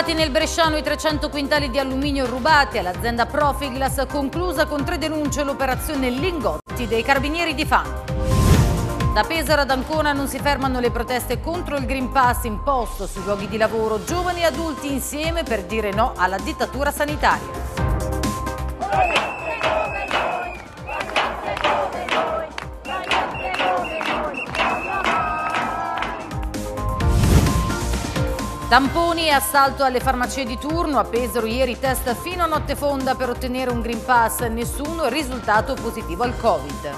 Trovati nel Bresciano i 300 quintali di alluminio rubati all'azienda Profiglas, conclusa con tre denunce l'operazione Lingotti dei Carabinieri di Fano. Da Pesaro ad Ancona non si fermano le proteste contro il Green Pass imposto sui luoghi di lavoro, giovani e adulti insieme per dire no alla dittatura sanitaria. Tamponi e assalto alle farmacie di turno, appesero ieri test fino a notte fonda per ottenere un Green Pass, nessuno risultato positivo al Covid.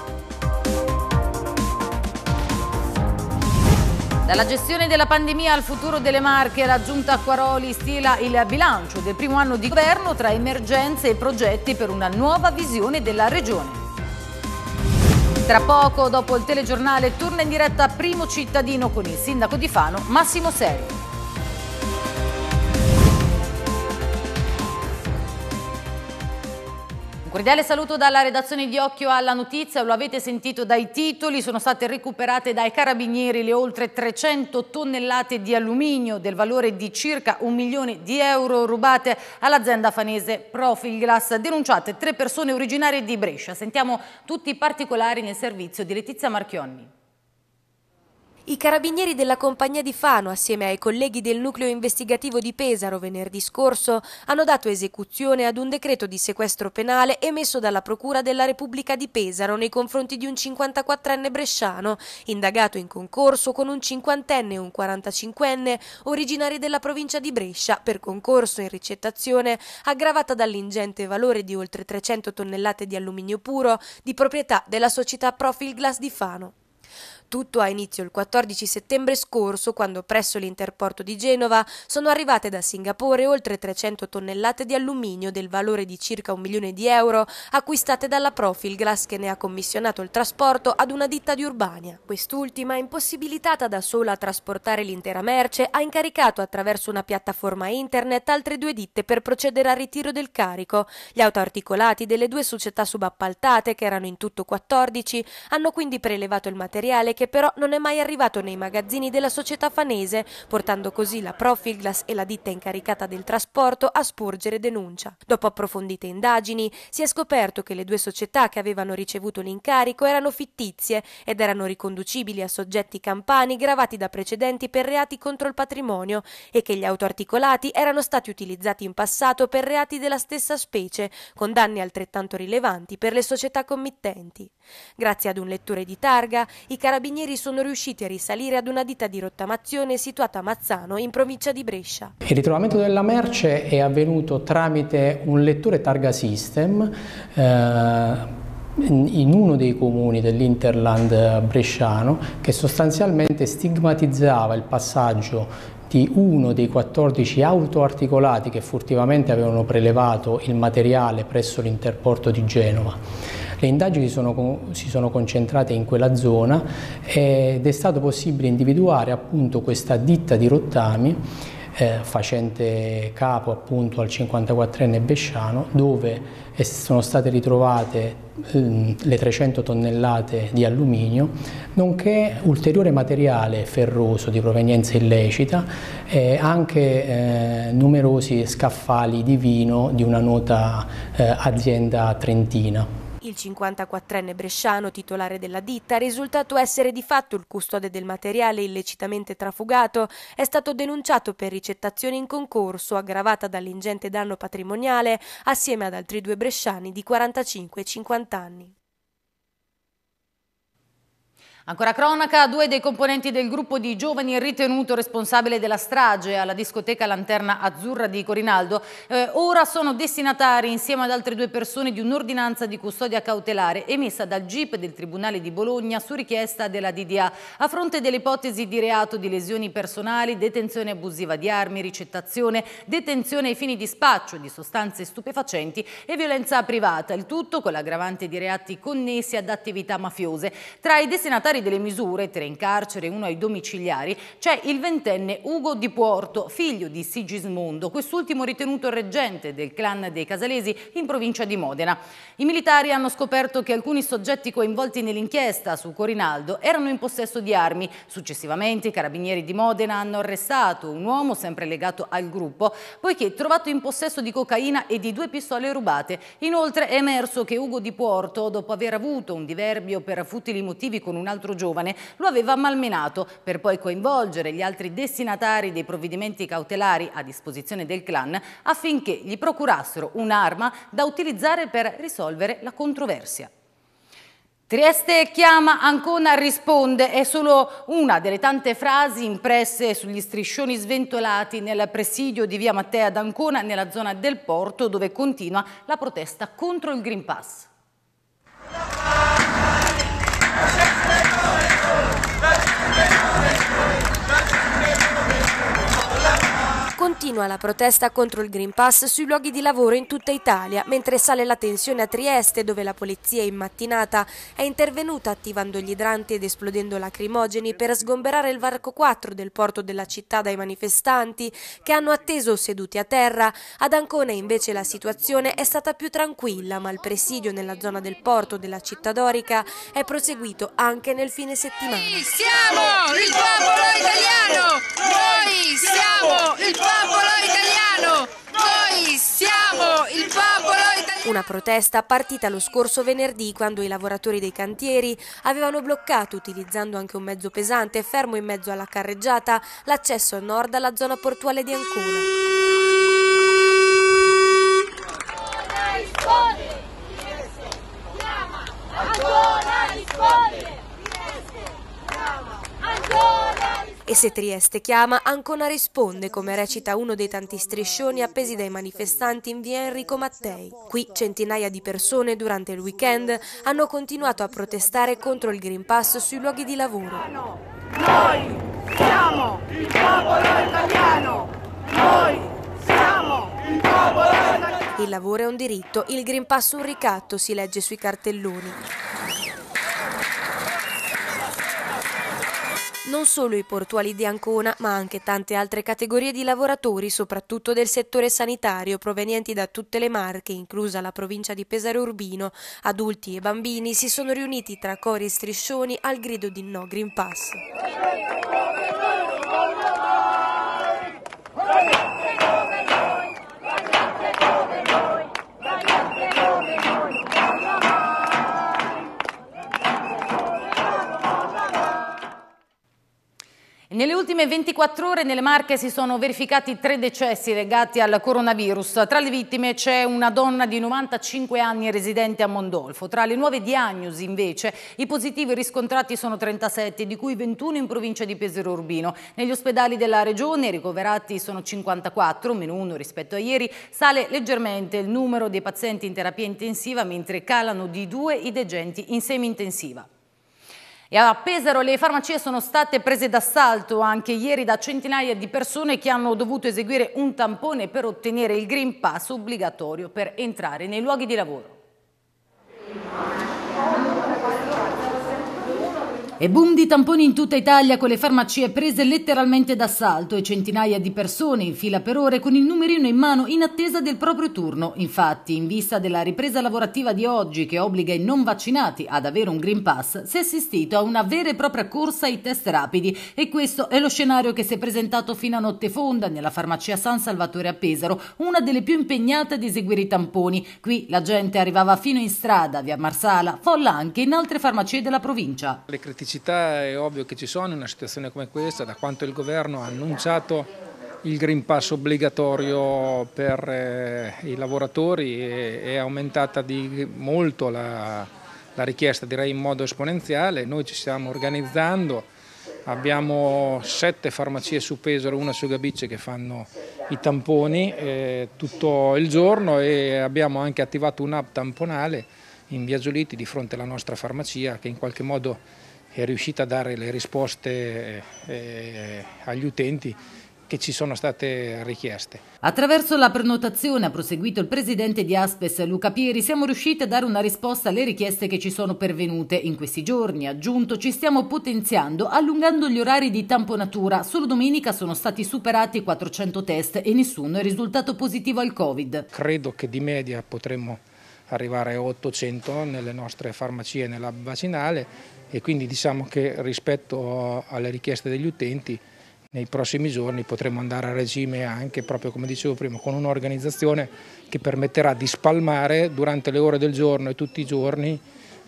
Dalla gestione della pandemia al futuro delle marche, la Giunta Acquaroli stila il bilancio del primo anno di governo tra emergenze e progetti per una nuova visione della regione. Tra poco, dopo il telegiornale, torna in diretta Primo Cittadino con il sindaco di Fano, Massimo Serio. Un Cordiale saluto dalla redazione di Occhio alla Notizia, lo avete sentito dai titoli, sono state recuperate dai carabinieri le oltre 300 tonnellate di alluminio del valore di circa un milione di euro rubate all'azienda fanese Profilglass, denunciate tre persone originarie di Brescia. Sentiamo tutti i particolari nel servizio di Letizia Marchionni. I carabinieri della compagnia di Fano, assieme ai colleghi del nucleo investigativo di Pesaro venerdì scorso, hanno dato esecuzione ad un decreto di sequestro penale emesso dalla Procura della Repubblica di Pesaro nei confronti di un 54enne bresciano, indagato in concorso con un 50enne e un 45enne originari della provincia di Brescia per concorso in ricettazione aggravata dall'ingente valore di oltre 300 tonnellate di alluminio puro di proprietà della società Profil Glass di Fano tutto ha inizio il 14 settembre scorso, quando presso l'interporto di Genova sono arrivate da Singapore oltre 300 tonnellate di alluminio del valore di circa un milione di euro acquistate dalla Profilglass che ne ha commissionato il trasporto ad una ditta di Urbania. Quest'ultima, impossibilitata da sola a trasportare l'intera merce, ha incaricato attraverso una piattaforma internet altre due ditte per procedere al ritiro del carico. Gli autoarticolati delle due società subappaltate, che erano in tutto 14, hanno quindi prelevato il materiale che che però non è mai arrivato nei magazzini della società fanese, portando così la Profilglass e la ditta incaricata del trasporto a sporgere denuncia. Dopo approfondite indagini si è scoperto che le due società che avevano ricevuto l'incarico erano fittizie ed erano riconducibili a soggetti campani gravati da precedenti per reati contro il patrimonio e che gli autoarticolati erano stati utilizzati in passato per reati della stessa specie, con danni altrettanto rilevanti per le società committenti. Grazie ad un lettore di targa, i carabinieri carabinieri sono riusciti a risalire ad una ditta di rottamazione situata a Mazzano, in provincia di Brescia. Il ritrovamento della merce è avvenuto tramite un lettore targa system eh, in uno dei comuni dell'Interland bresciano che sostanzialmente stigmatizzava il passaggio di uno dei 14 autoarticolati che furtivamente avevano prelevato il materiale presso l'interporto di Genova. Le indagini sono, si sono concentrate in quella zona ed è stato possibile individuare appunto questa ditta di rottami eh, facente capo appunto al 54enne Besciano, dove sono state ritrovate ehm, le 300 tonnellate di alluminio, nonché ulteriore materiale ferroso di provenienza illecita, e anche eh, numerosi scaffali di vino di una nota eh, azienda trentina il 54enne bresciano titolare della ditta, risultato essere di fatto il custode del materiale illecitamente trafugato, è stato denunciato per ricettazione in concorso aggravata dall'ingente danno patrimoniale assieme ad altri due bresciani di 45 e 50 anni. Ancora cronaca, due dei componenti del gruppo di giovani ritenuto responsabile della strage alla discoteca Lanterna Azzurra di Corinaldo, eh, ora sono destinatari insieme ad altre due persone di un'ordinanza di custodia cautelare emessa dal GIP del Tribunale di Bologna su richiesta della DDA a fronte dell'ipotesi di reato di lesioni personali, detenzione abusiva di armi, ricettazione, detenzione ai fini di spaccio di sostanze stupefacenti e violenza privata, il tutto con l'aggravante di reati connessi ad attività mafiose. Tra i destinatari firmatari delle misure, tre in carcere e uno ai domiciliari, c'è il ventenne Ugo Di Porto, figlio di Sigismondo, quest'ultimo ritenuto reggente del clan dei Casalesi in provincia di Modena. I militari hanno scoperto che alcuni soggetti coinvolti nell'inchiesta su Corinaldo erano in possesso di armi. Successivamente i carabinieri di Modena hanno arrestato un uomo sempre legato al gruppo, poiché trovato in possesso di cocaina e di due pistole rubate. Inoltre è emerso che Ugo Di Porto, dopo aver avuto un diverbio per futili motivi con un altro altro giovane lo aveva malmenato per poi coinvolgere gli altri destinatari dei provvedimenti cautelari a disposizione del clan affinché gli procurassero un'arma da utilizzare per risolvere la controversia. Trieste chiama, Ancona risponde, è solo una delle tante frasi impresse sugli striscioni sventolati nel presidio di via Mattea Ancona nella zona del porto dove continua la protesta contro il Green Pass. Continua la protesta contro il Green Pass sui luoghi di lavoro in tutta Italia, mentre sale la tensione a Trieste, dove la polizia in mattinata è intervenuta attivando gli idranti ed esplodendo lacrimogeni per sgomberare il varco 4 del porto della città dai manifestanti, che hanno atteso seduti a terra. Ad Ancona invece la situazione è stata più tranquilla, ma il presidio nella zona del porto della città dorica è proseguito anche nel fine settimana. Noi siamo il popolo italiano! Noi siamo il popolo italiano! Noi siamo il popolo italiano! Una protesta partita lo scorso venerdì quando i lavoratori dei cantieri avevano bloccato, utilizzando anche un mezzo pesante fermo in mezzo alla carreggiata, l'accesso a nord alla zona portuale di Ancona. Se Trieste chiama, Ancona risponde, come recita uno dei tanti striscioni appesi dai manifestanti in via Enrico Mattei. Qui centinaia di persone durante il weekend hanno continuato a protestare contro il Green Pass sui luoghi di lavoro. Ah, Noi siamo il popolo italiano! Noi siamo il popolo italiano! Il lavoro è un diritto, il Green Pass un ricatto, si legge sui cartelloni. Non solo i portuali di Ancona, ma anche tante altre categorie di lavoratori, soprattutto del settore sanitario, provenienti da tutte le Marche, inclusa la provincia di Pesaro Urbino, adulti e bambini, si sono riuniti tra cori e striscioni al grido di No Green Pass. Nelle ultime 24 ore nelle Marche si sono verificati tre decessi legati al coronavirus. Tra le vittime c'è una donna di 95 anni residente a Mondolfo. Tra le nuove diagnosi invece i positivi riscontrati sono 37, di cui 21 in provincia di Pesero Urbino. Negli ospedali della regione i ricoverati sono 54, meno 1 rispetto a ieri. Sale leggermente il numero dei pazienti in terapia intensiva mentre calano di 2 i degenti in semi-intensiva. E a Pesaro le farmacie sono state prese d'assalto anche ieri da centinaia di persone che hanno dovuto eseguire un tampone per ottenere il Green Pass obbligatorio per entrare nei luoghi di lavoro. E boom di tamponi in tutta Italia con le farmacie prese letteralmente d'assalto e centinaia di persone in fila per ore con il numerino in mano in attesa del proprio turno. Infatti, in vista della ripresa lavorativa di oggi che obbliga i non vaccinati ad avere un Green Pass, si è assistito a una vera e propria corsa ai test rapidi e questo è lo scenario che si è presentato fino a notte fonda nella farmacia San Salvatore a Pesaro, una delle più impegnate ad eseguire i tamponi. Qui la gente arrivava fino in strada, via Marsala, folla anche in altre farmacie della provincia. Le criticità criticità è ovvio che ci sono in una situazione come questa, da quanto il governo ha annunciato il Green Pass obbligatorio per eh, i lavoratori è, aumentata di molto la, la, richiesta, direi in modo esponenziale. Noi ci stiamo organizzando, abbiamo sette farmacie su Pesaro, una su Gabicce che fanno i tamponi eh, tutto il giorno e abbiamo anche attivato un'app tamponale in Via Giolitti di fronte alla nostra farmacia che in qualche modo è riuscita a dare le risposte eh, eh, agli utenti che ci sono state richieste. Attraverso la prenotazione, ha proseguito il presidente di Aspes Luca Pieri, siamo riusciti a dare una risposta alle richieste che ci sono pervenute in questi giorni. Aggiunto, ci stiamo potenziando, allungando gli orari di tamponatura. Solo domenica sono stati superati 400 test e nessuno è risultato positivo al Covid. Credo che di media potremmo arrivare a 800 nelle nostre farmacie nella vaccinale e quindi diciamo che rispetto alle richieste degli utenti nei prossimi giorni potremo andare a regime anche proprio come dicevo prima con un'organizzazione che permetterà di spalmare durante le ore del giorno e tutti i giorni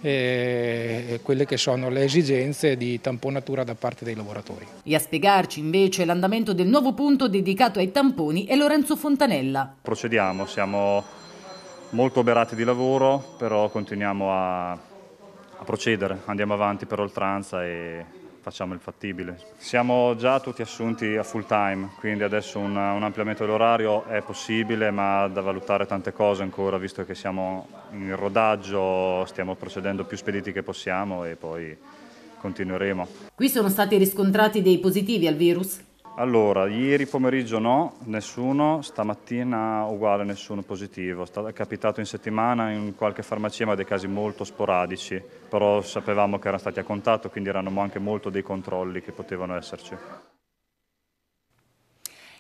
e eh, quelle che sono le esigenze di tamponatura da parte dei lavoratori. E a spiegarci invece l'andamento del nuovo punto dedicato ai tamponi è Lorenzo Fontanella. Procediamo, siamo molto oberati di lavoro, però continuiamo a a procedere, andiamo avanti per oltranza e facciamo il fattibile. Siamo già tutti assunti a full time, quindi adesso un, un ampliamento dell'orario è possibile, ma da valutare tante cose ancora, visto che siamo in rodaggio, stiamo procedendo più spediti che possiamo e poi continueremo. Qui sono stati riscontrati dei positivi al virus? Allora, ieri pomeriggio no, nessuno, stamattina uguale nessuno positivo, è capitato in settimana in qualche farmacia ma dei casi molto sporadici, però sapevamo che erano stati a contatto quindi erano anche molto dei controlli che potevano esserci.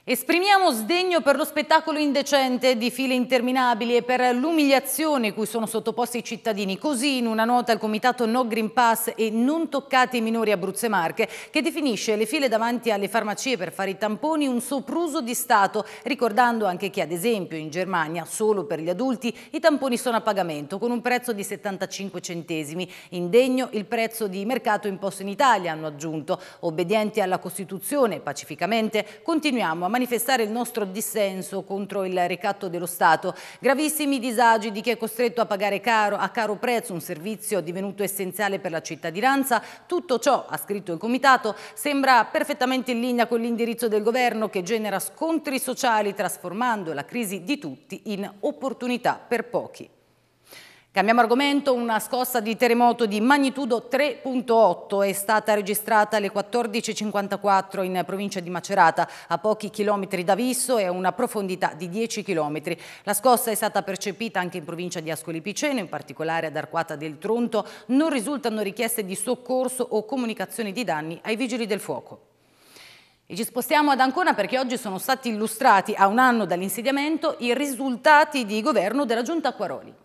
Esprimiamo sdegno per lo spettacolo indecente di file interminabili e per l'umiliazione cui sono sottoposti i cittadini. Così in una nota il comitato No Green Pass e Non toccate i minori Abruzze Marche che definisce le file davanti alle farmacie per fare i tamponi un sopruso di Stato, ricordando anche che ad esempio in Germania solo per gli adulti i tamponi sono a pagamento con un prezzo di 75 centesimi. Indegno il prezzo di mercato imposto in Italia, hanno aggiunto. Obbedienti alla Costituzione, pacificamente, continuiamo a manifestare il nostro dissenso contro il ricatto dello Stato. Gravissimi disagi di chi è costretto a pagare caro, a caro prezzo un servizio divenuto essenziale per la cittadinanza. Tutto ciò, ha scritto il Comitato, sembra perfettamente in linea con l'indirizzo del Governo che genera scontri sociali trasformando la crisi di tutti in opportunità per pochi. Cambiamo argomento, una scossa di terremoto di magnitudo 3.8 è stata registrata alle 14.54 in provincia di Macerata, a pochi chilometri da Visso e a una profondità di 10 chilometri. La scossa è stata percepita anche in provincia di Ascoli Piceno, in particolare ad Arquata del Tronto. Non risultano richieste di soccorso o comunicazioni di danni ai vigili del fuoco. E ci spostiamo ad Ancona perché oggi sono stati illustrati, a un anno dall'insediamento, i risultati di governo della Giunta Quaroli.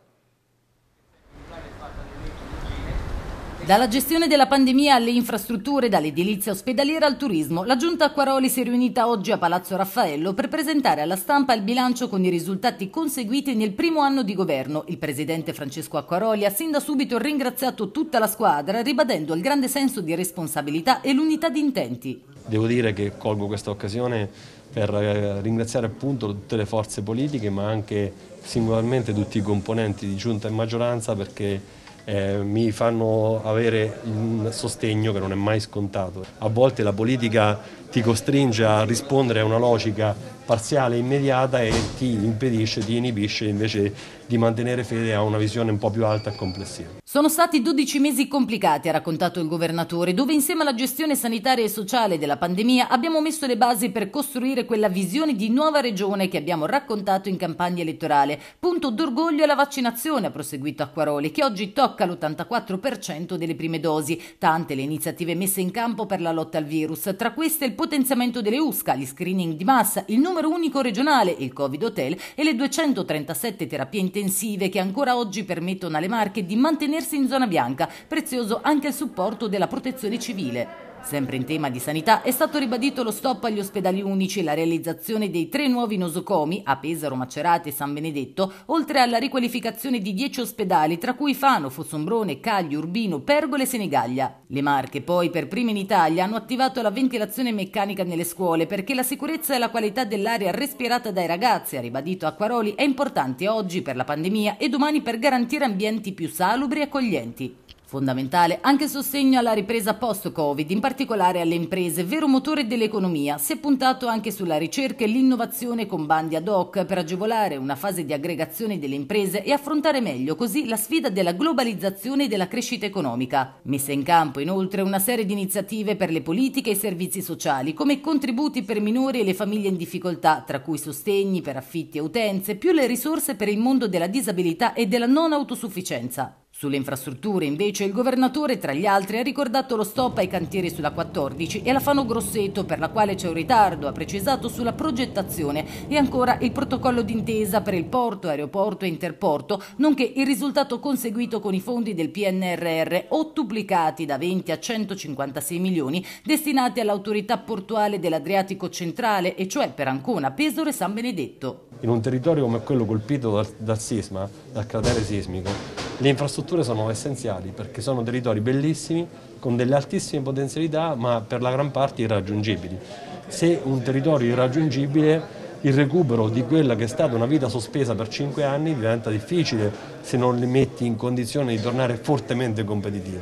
Dalla gestione della pandemia alle infrastrutture, dall'edilizia ospedaliera al turismo, la Giunta Acquaroli si è riunita oggi a Palazzo Raffaello per presentare alla stampa il bilancio con i risultati conseguiti nel primo anno di governo. Il presidente Francesco Acquaroli ha sin da subito ringraziato tutta la squadra, ribadendo il grande senso di responsabilità e l'unità di intenti. Devo dire che colgo questa occasione per eh, ringraziare appunto tutte le forze politiche ma anche singolarmente tutti i componenti di giunta e maggioranza perché eh, mi fanno avere un sostegno che non è mai scontato. A volte la politica ti costringe a rispondere a una logica parziale e immediata e ti impedisce, ti inibisce invece di mantenere fede a una visione un po' più alta e complessiva. Sono stati 12 mesi complicati, ha raccontato il governatore, dove insieme alla gestione sanitaria e sociale della pandemia abbiamo messo le basi per costruire quella visione di nuova regione che abbiamo raccontato in campagna elettorale. Punto d'orgoglio è la vaccinazione, ha proseguito Acquaroli, che oggi tocca l'84% delle prime dosi. Tante le iniziative messe in campo per la lotta al virus, tra queste il potenziamento delle USCA, gli screening di massa, il numero unico regionale, il Covid Hotel e le 237 terapie intensive intensive che ancora oggi permettono alle Marche di mantenersi in zona bianca, prezioso anche il supporto della protezione civile. Sempre in tema di sanità è stato ribadito lo stop agli ospedali unici e la realizzazione dei tre nuovi nosocomi a Pesaro, Macerate e San Benedetto, oltre alla riqualificazione di dieci ospedali, tra cui Fano, Fossombrone, Cagli, Urbino, Pergole e Senigaglia. Le Marche poi per prime in Italia hanno attivato la ventilazione meccanica nelle scuole perché la sicurezza e la qualità dell'aria respirata dai ragazzi, ha ribadito Acquaroli, è importante oggi per la pandemia e domani per garantire ambienti più salubri e accoglienti. Fondamentale anche il sostegno alla ripresa post-Covid, in particolare alle imprese, vero motore dell'economia. Si è puntato anche sulla ricerca e l'innovazione con bandi ad hoc per agevolare una fase di aggregazione delle imprese e affrontare meglio così la sfida della globalizzazione e della crescita economica. Messa in campo inoltre una serie di iniziative per le politiche e i servizi sociali, come contributi per minori e le famiglie in difficoltà, tra cui sostegni per affitti e utenze, più le risorse per il mondo della disabilità e della non autosufficienza. Sulle infrastrutture, invece, il governatore, tra gli altri, ha ricordato lo stop ai cantieri sulla 14 e la Fano Grosseto, per la quale c'è un ritardo, ha precisato sulla progettazione e ancora il protocollo d'intesa per il porto, aeroporto e interporto, nonché il risultato conseguito con i fondi del PNRR, ottuplicati da 20 a 156 milioni, destinati all'autorità portuale dell'Adriatico centrale, e cioè per Ancona, Pesaro e San Benedetto. In un territorio come quello colpito dal, dal sisma, dal cratere sismico, le infrastrutture sono essenziali perché sono territori bellissimi, con delle altissime potenzialità, ma per la gran parte irraggiungibili. Se un territorio è irraggiungibile, il recupero di quella che è stata una vita sospesa per 5 anni diventa difficile se non li metti in condizione di tornare fortemente competitivi.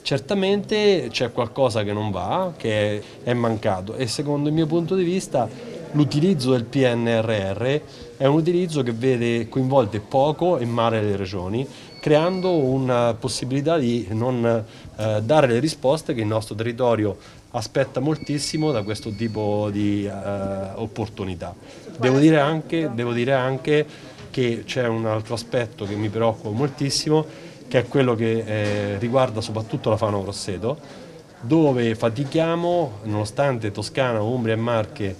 Certamente c'è qualcosa che non va, che è mancato e secondo il mio punto di vista l'utilizzo del PNRR è un utilizzo che vede coinvolte poco e male le regioni, creando una possibilità di non eh, dare le risposte che il nostro territorio aspetta moltissimo da questo tipo di eh, opportunità. Devo dire anche, devo dire anche che c'è un altro aspetto che mi preoccupa moltissimo, che è quello che eh, riguarda soprattutto la Fano Grosseto, dove fatichiamo, nonostante Toscana, Umbria e Marche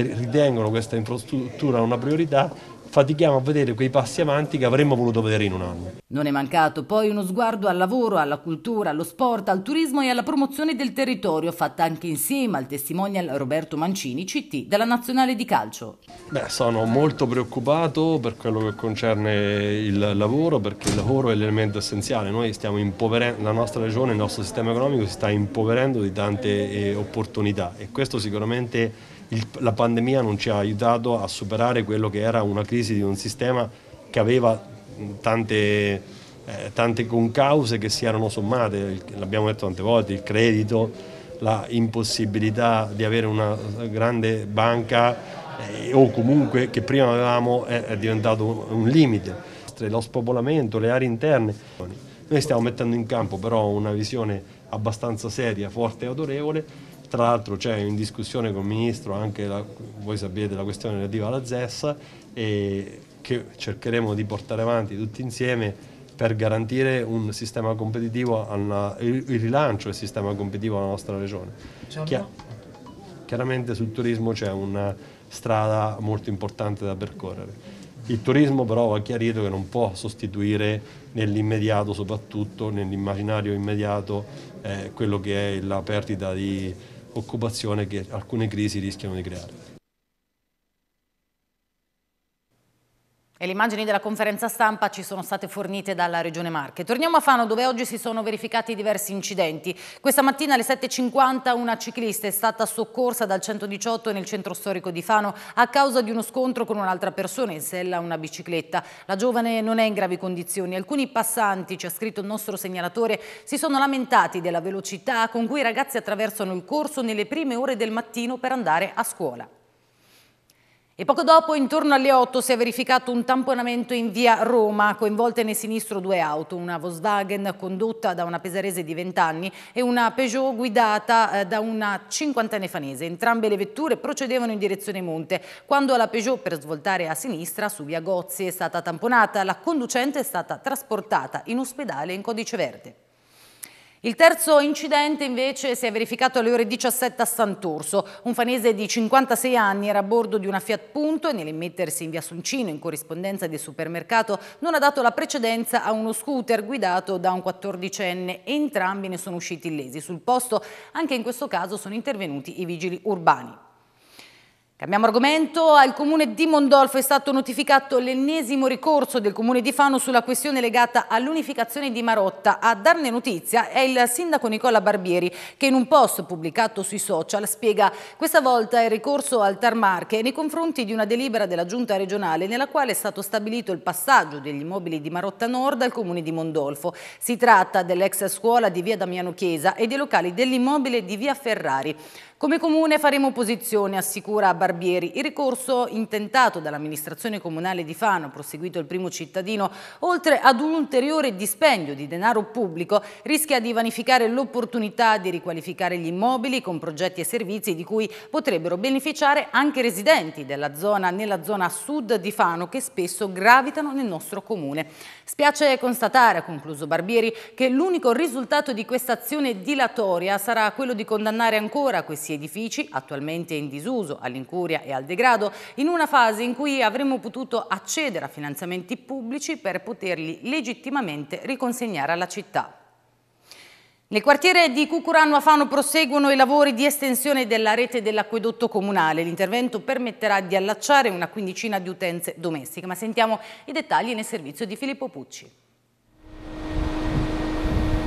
ritengono questa infrastruttura una priorità, fatichiamo a vedere quei passi avanti che avremmo voluto vedere in un anno. Non è mancato poi uno sguardo al lavoro, alla cultura, allo sport, al turismo e alla promozione del territorio, fatta anche insieme al testimonial Roberto Mancini, CT della Nazionale di Calcio. Beh, sono molto preoccupato per quello che concerne il lavoro, perché il lavoro è l'elemento essenziale. Noi stiamo impoverendo, la nostra regione, il nostro sistema economico si sta impoverendo di tante eh, opportunità e questo sicuramente il, la pandemia non ci ha aiutato a superare quello che era una crisi di un sistema che aveva tante, eh, tante concause che si erano sommate, l'abbiamo detto tante volte, il credito, la impossibilità di avere una eh, grande banca eh, o comunque che prima avevamo eh, è diventato un, un limite. Lo spopolamento, le aree interne. Noi stiamo mettendo in campo però una visione abbastanza seria, forte e autorevole tra l'altro c'è in discussione con il Ministro anche, la, voi sapete, la questione relativa alla ZES e che cercheremo di portare avanti tutti insieme per garantire un sistema competitivo, una, il, il, rilancio del sistema competitivo alla nostra regione. Chiar, chiaramente sul turismo c'è una strada molto importante da percorrere. Il turismo però va chiarito che non può sostituire nell'immediato, soprattutto nell'immaginario immediato, eh, quello che è la perdita di occupazione che alcune crisi rischiano di creare. E le immagini della conferenza stampa ci sono state fornite dalla Regione Marche. Torniamo a Fano dove oggi si sono verificati diversi incidenti. Questa mattina alle 7.50 una ciclista è stata soccorsa dal 118 nel centro storico di Fano a causa di uno scontro con un'altra persona in sella una bicicletta. La giovane non è in gravi condizioni. Alcuni passanti, ci ha scritto il nostro segnalatore, si sono lamentati della velocità con cui i ragazzi attraversano il corso nelle prime ore del mattino per andare a scuola. E poco dopo, intorno alle 8, si è verificato un tamponamento in via Roma, coinvolte nel sinistro due auto, una Volkswagen condotta da una pesarese di 20 anni e una Peugeot guidata eh, da una cinquantenne fanese. Entrambe le vetture procedevano in direzione Monte, quando la Peugeot per svoltare a sinistra su via Gozzi è stata tamponata, la conducente è stata trasportata in ospedale in codice verde. Il terzo incidente invece si è verificato alle ore 17 a Sant'Orso. Un fanese di 56 anni era a bordo di una Fiat Punto e nell'immettersi in via Soncino in corrispondenza del supermercato non ha dato la precedenza a uno scooter guidato da un 14enne. Entrambi ne sono usciti illesi. Sul posto anche in questo caso sono intervenuti i vigili urbani. Cambiamo argomento, al comune di Mondolfo è stato notificato l'ennesimo ricorso del comune di Fano sulla questione legata all'unificazione di Marotta. A darne notizia è il sindaco Nicola Barbieri che in un post pubblicato sui social spiega questa volta il ricorso al Tarmarche nei confronti di una delibera della giunta regionale nella quale è stato stabilito il passaggio degli immobili di Marotta Nord al comune di Mondolfo. Si tratta dell'ex scuola di via Damiano Chiesa e dei locali dell'immobile di via Ferrari. Come comune faremo posizione, assicura Barbieri. Il ricorso intentato dall'amministrazione comunale di Fano, proseguito il primo cittadino, oltre ad un ulteriore dispendio di denaro pubblico, rischia di vanificare l'opportunità di riqualificare gli immobili con progetti e servizi di cui potrebbero beneficiare anche i residenti della zona, nella zona sud di Fano che spesso gravitano nel nostro comune. Spiace constatare, ha concluso Barbieri, che l'unico risultato di questa azione dilatoria sarà quello di condannare ancora questi edifici, attualmente in disuso, all'incuria e al degrado, in una fase in cui avremmo potuto accedere a finanziamenti pubblici per poterli legittimamente riconsegnare alla città. Nel quartiere di Cucurano a Fano proseguono i lavori di estensione della rete dell'acquedotto comunale. L'intervento permetterà di allacciare una quindicina di utenze domestiche, ma sentiamo i dettagli nel servizio di Filippo Pucci.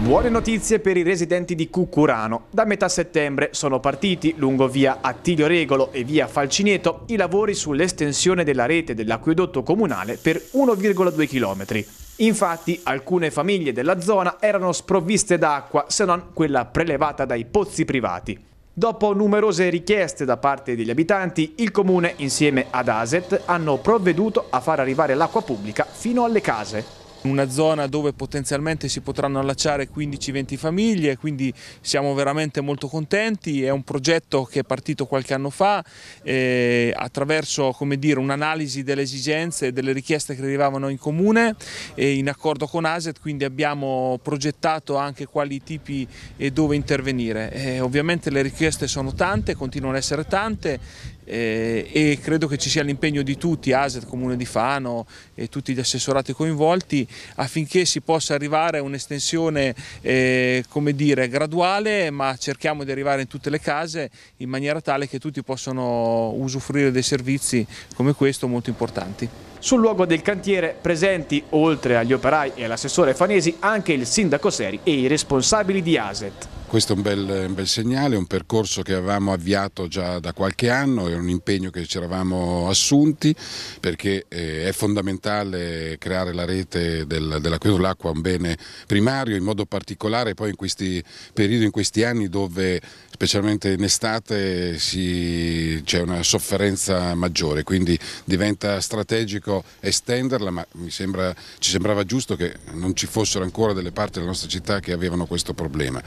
Buone notizie per i residenti di Cucurano. Da metà settembre sono partiti lungo via Attilio Regolo e via Falcineto, i lavori sull'estensione della rete dell'acquedotto comunale per 1,2 km. Infatti alcune famiglie della zona erano sprovviste d'acqua, se non quella prelevata dai pozzi privati. Dopo numerose richieste da parte degli abitanti, il comune insieme ad ASET hanno provveduto a far arrivare l'acqua pubblica fino alle case una zona dove potenzialmente si potranno allacciare 15-20 famiglie, quindi siamo veramente molto contenti, è un progetto che è partito qualche anno fa eh, attraverso un'analisi delle esigenze e delle richieste che arrivavano in comune e in accordo con ASET, quindi abbiamo progettato anche quali tipi e dove intervenire. Eh, ovviamente le richieste sono tante, continuano ad essere tante, eh, e credo che ci sia l'impegno di tutti, ASET, Comune di Fano e tutti gli assessorati coinvolti affinché si possa arrivare a un'estensione eh, graduale ma cerchiamo di arrivare in tutte le case in maniera tale che tutti possano usufruire dei servizi come questo molto importanti. Sul luogo del cantiere presenti, oltre agli operai e all'assessore Fanesi, anche il sindaco Seri e i responsabili di ASET questo è un bel, un bel segnale, un percorso che avevamo avviato già da qualche anno, è un impegno che ci eravamo assunti perché eh, è fondamentale creare la rete del, dell'acqua, un bene primario, in modo particolare poi in questi periodi, in questi anni dove specialmente in estate c'è una sofferenza maggiore, quindi diventa strategico estenderla, ma sembra, ci sembrava giusto che non ci fossero ancora delle parti della nostra città che avevano questo problema.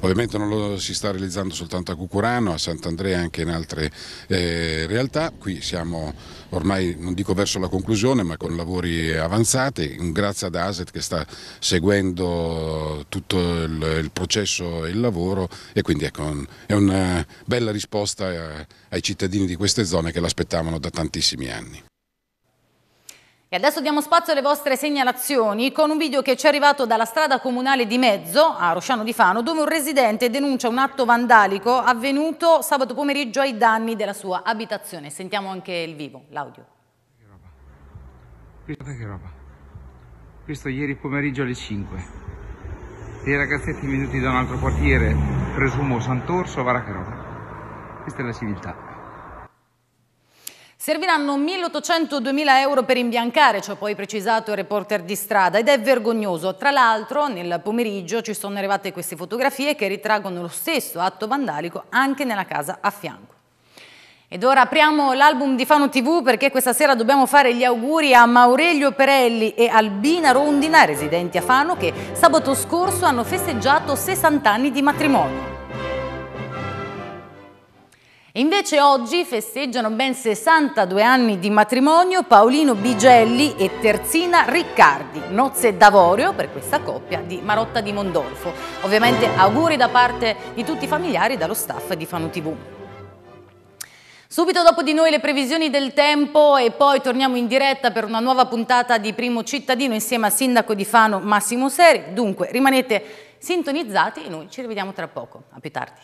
Ovviamente Ovviamente non lo si sta realizzando soltanto a Cucurano, a Sant'Andrea e anche in altre eh, realtà. Qui siamo ormai, non dico verso la conclusione, ma con lavori avanzati, grazie ad ASET che sta seguendo tutto il, il processo e il lavoro e quindi ecco, è una bella risposta eh, ai cittadini di queste zone che l'aspettavano da tantissimi anni. E adesso diamo spazio alle vostre segnalazioni con un video che ci è arrivato dalla strada comunale di Mezzo, a Rosciano di Fano, dove un residente denuncia un atto vandalico avvenuto sabato pomeriggio ai danni della sua abitazione. Sentiamo anche il vivo, l'audio. Guardate che roba. Questo ieri pomeriggio alle 5. Dei ragazzetti venuti da un altro quartiere, presumo Sant'Orso, guarda che roba. Questa è la civiltà. Serviranno 1.800-2.000 euro per imbiancare, ci ha poi precisato il reporter di strada, ed è vergognoso. Tra l'altro nel pomeriggio ci sono arrivate queste fotografie che ritraggono lo stesso atto vandalico anche nella casa a fianco. Ed ora apriamo l'album di Fano TV perché questa sera dobbiamo fare gli auguri a Maurelio Perelli e Albina Rondina, residenti a Fano, che sabato scorso hanno festeggiato 60 anni di matrimonio. E invece oggi festeggiano ben 62 anni di matrimonio Paolino Bigelli e Terzina Riccardi, nozze d'avorio per questa coppia di Marotta di Mondolfo. Ovviamente auguri da parte di tutti i familiari e dallo staff di Fanu TV. Subito dopo di noi le previsioni del tempo e poi torniamo in diretta per una nuova puntata di Primo Cittadino insieme al sindaco di Fano Massimo Seri. Dunque rimanete sintonizzati e noi ci rivediamo tra poco. A più tardi.